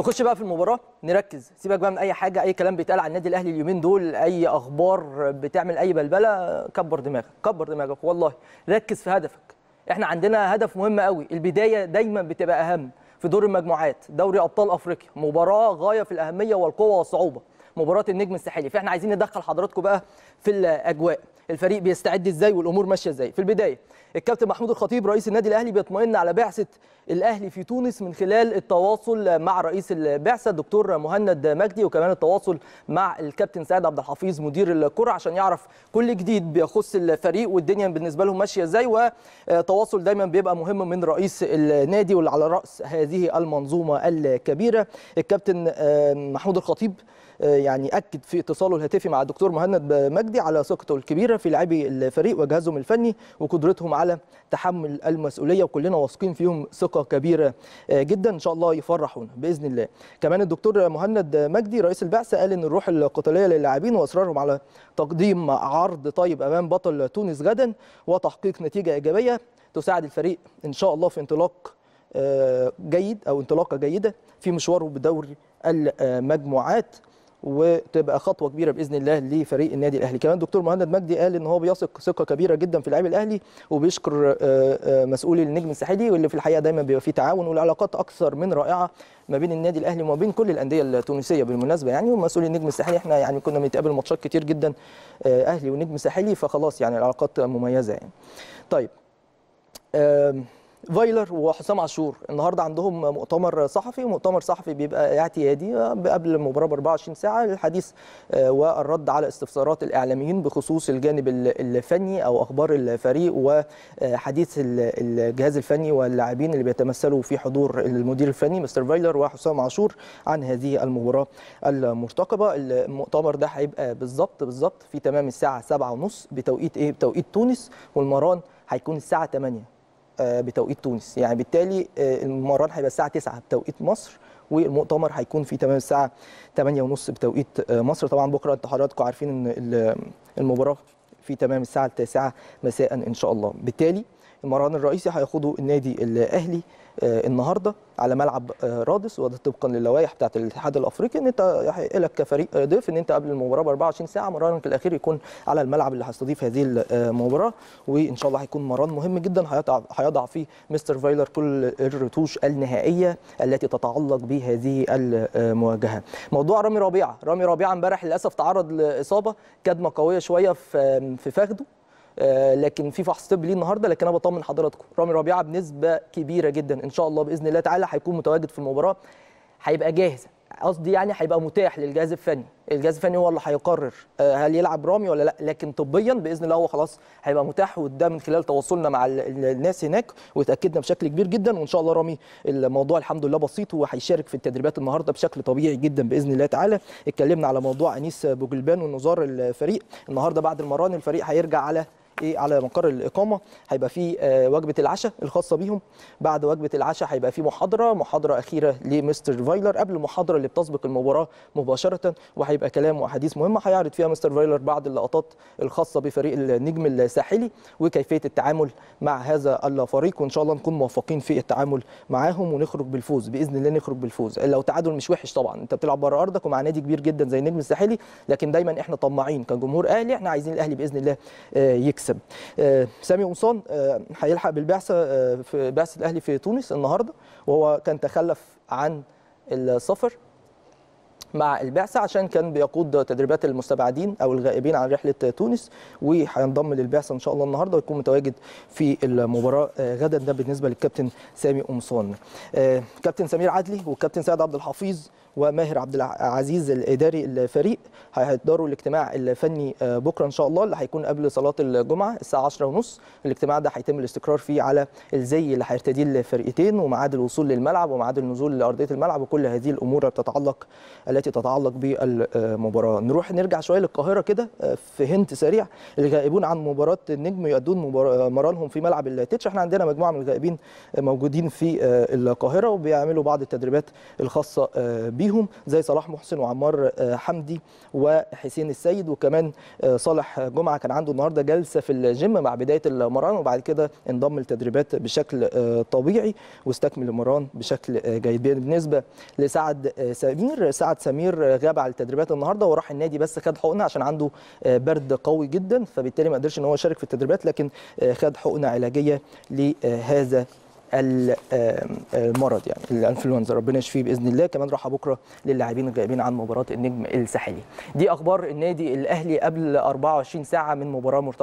نخش بقى في المباراه نركز سيبك بقى من اي حاجه اي كلام بيتقال على النادي الاهلي اليومين دول اي اخبار بتعمل اي بلبله كبر دماغك كبر دماغك والله ركز في هدفك احنا عندنا هدف مهم قوي البدايه دايما بتبقى اهم في دور المجموعات دوري ابطال افريقيا مباراه غايه في الاهميه والقوه والصعوبه مباراه النجم الساحلي فاحنا عايزين ندخل حضراتكم بقى في الاجواء الفريق بيستعد ازاي والامور ماشيه ازاي في البدايه الكابتن محمود الخطيب رئيس النادي الاهلي بيطمئن على بعثه الاهلي في تونس من خلال التواصل مع رئيس البعثه الدكتور مهند مجدي وكمان التواصل مع الكابتن سعد عبد الحفيظ مدير الكره عشان يعرف كل جديد بيخص الفريق والدنيا بالنسبه لهم ماشيه ازاي وتواصل دايما بيبقى مهم من رئيس النادي واللي على راس هذه المنظومه الكبيره الكابتن محمود الخطيب آه، يعني اكد في اتصاله الهاتفي مع الدكتور مهند مجدي على ثقته الكبيره في لاعبي الفريق وجهازهم الفني وقدرتهم على تحمل المسؤوليه وكلنا واثقين فيهم ثقه كبيره آه، جدا ان شاء الله يفرحونا باذن الله كمان الدكتور مهند مجدي رئيس البعثه قال ان الروح القتاليه للاعبين واصرارهم على تقديم عرض طيب امام بطل تونس غدا وتحقيق نتيجه ايجابيه تساعد الفريق ان شاء الله في انطلاق آه، جيد او انطلاقه جيده في مشواره بدوري المجموعات وتبقى خطوه كبيره باذن الله لفريق النادي الاهلي كمان دكتور مهند مجدي قال ان هو بيثق ثقه كبيره جدا في اللاعب الاهلي وبيشكر آه، آه، مسؤولي النجم الساحلي واللي في الحقيقه دايما بيبقى فيه تعاون والعلاقات اكثر من رائعه ما بين النادي الاهلي وما بين كل الانديه التونسيه بالمناسبه يعني ومسؤولي النجم الساحلي احنا يعني كنا بنتقابل ماتشات كتير جدا آه، اهلي ونجم ساحلي فخلاص يعني العلاقات مميزه يعني طيب فايلر وحسام عاشور النهارده عندهم مؤتمر صحفي مؤتمر صحفي بيبقى اعتيادي قبل المباراه ب 24 ساعه للحديث آه، والرد على استفسارات الاعلاميين بخصوص الجانب الفني او اخبار الفريق وحديث آه، الجهاز الفني واللاعبين اللي بيتمثلوا في حضور المدير الفني مستر فايلر وحسام عاشور عن هذه المباراه المرتقبه المؤتمر ده هيبقى بالظبط بالظبط في تمام الساعه 7:30 بتوقيت ايه بتوقيت تونس والمران هيكون الساعه 8 آه، بتوقيت تونس يعني بالتالي آه، المران هيبقى الساعه 9 بتوقيت مصر والمؤتمر هيكون في تمام الساعه 8:30 بتوقيت آه، مصر طبعا بكره انتوا حضراتكم عارفين ان المباراه في تمام الساعه 9 مساء ان شاء الله بالتالي المرهان الرئيسي هيخوضه النادي الاهلي آه، النهارده على ملعب آه، رادس وده طبقا للوائح بتاعت الاتحاد الافريقي ان انت لك كفريق آه، ضيف ان انت قبل المباراه ب 24 ساعه مرانك الاخير يكون على الملعب اللي هيستضيف هذه المباراه وان شاء الله هيكون مران مهم جدا هيضع فيه مستر فايلر كل الرتوش النهائيه التي تتعلق بهذه المواجهه. موضوع رامي ربيعه، رامي ربيعه امبارح للاسف تعرض لاصابه كدمه قويه شويه في فخده آه، لكن في فحص طبي ليه النهارده لكن انا بطمن حضراتكم رامي ربيعه بنسبه كبيره جدا ان شاء الله باذن الله تعالى هيكون متواجد في المباراه هيبقى جاهز قصدي يعني هيبقى متاح للجهاز الفني الجهاز الفني هو اللي هيقرر آه، هل يلعب رامي ولا لا لكن طبيا باذن الله هو خلاص هيبقى متاح وده من خلال تواصلنا مع الناس هناك وتاكدنا بشكل كبير جدا وان شاء الله رامي الموضوع الحمد لله بسيط وهيشارك في التدريبات النهارده بشكل طبيعي جدا باذن الله تعالى اتكلمنا على موضوع انيس بوجلبان ونظار الفريق النهارده بعد المران الفريق هيرجع على ايه على مقر الاقامه هيبقى في آه، وجبه العشاء الخاصه بيهم بعد وجبه العشاء هيبقى في محاضره محاضره اخيره لمستر فايلر قبل المحاضره اللي بتسبق المباراه مباشره وهيبقى كلام واحاديث مهمه هيعرض فيها مستر فايلر بعض اللقطات الخاصه بفريق النجم الساحلي وكيفيه التعامل مع هذا الفريق وان شاء الله نكون موفقين في التعامل معاهم ونخرج بالفوز باذن الله نخرج بالفوز لو تعادل مش وحش طبعا انت بتلعب بره ارضك ومع نادي كبير جدا زي النجم الساحلي لكن دايما احنا طماعين كجمهور اهلي احنا عايزين الاهلي باذن الله آه، يكسب المكسب آه، سامي قمصان آه، هيلحق بالبعثه آه، في بعثه الاهلي في تونس النهارده وهو كان تخلف عن السفر مع البعثه عشان كان بيقود تدريبات المستبعدين او الغائبين عن رحله تونس وهينضم للبعثه ان شاء الله النهارده ويكون متواجد في المباراه آه، غدا ده بالنسبه للكابتن سامي قمصان آه، كابتن سمير عدلي والكابتن سعد عبد الحفيظ وماهر عبد العزيز الاداري الفريق هيحضروا الاجتماع الفني آه، بكره ان شاء الله اللي هيكون قبل صلاه الجمعه الساعه 10:30 الاجتماع ده هيتم الاستقرار فيه على الزي اللي هيرتديه الفرقتين وميعاد الوصول للملعب وميعاد النزول لارضيه الملعب وكل هذه الامور بتتعلق التي تتعلق بالمباراه نروح نرجع شويه للقاهره كده آه، في هنت سريع الغائبون عن مباراه النجم يؤدون مرانهم آه، في ملعب التتش احنا عندنا مجموعه من الغائبين آه، موجودين في القاهره وبيعملوا بعض التدريبات الخاصه بيهم زي صلاح محسن وعمار حمدي وحسين السيد وكمان صالح جمعه كان عنده النهارده جلسه في الجيم مع بدايه المران وبعد كده انضم للتدريبات بشكل طبيعي واستكمل المران بشكل جيد بالنسبه لسعد سمير سعد سمير سمير غاب على التدريبات النهارده وراح النادي بس خد حقنه عشان عنده آه، برد قوي جدا فبالتالي ما قدرش ان هو يشارك في التدريبات لكن آه، خد حقنه علاجيه لهذا المرض يعني الانفلونزا ربنا يشفيه باذن الله كمان راحه بكره للاعبين الغائبين عن مباراه النجم الساحلي دي اخبار النادي الاهلي قبل 24 ساعه من مباراه مرتبطه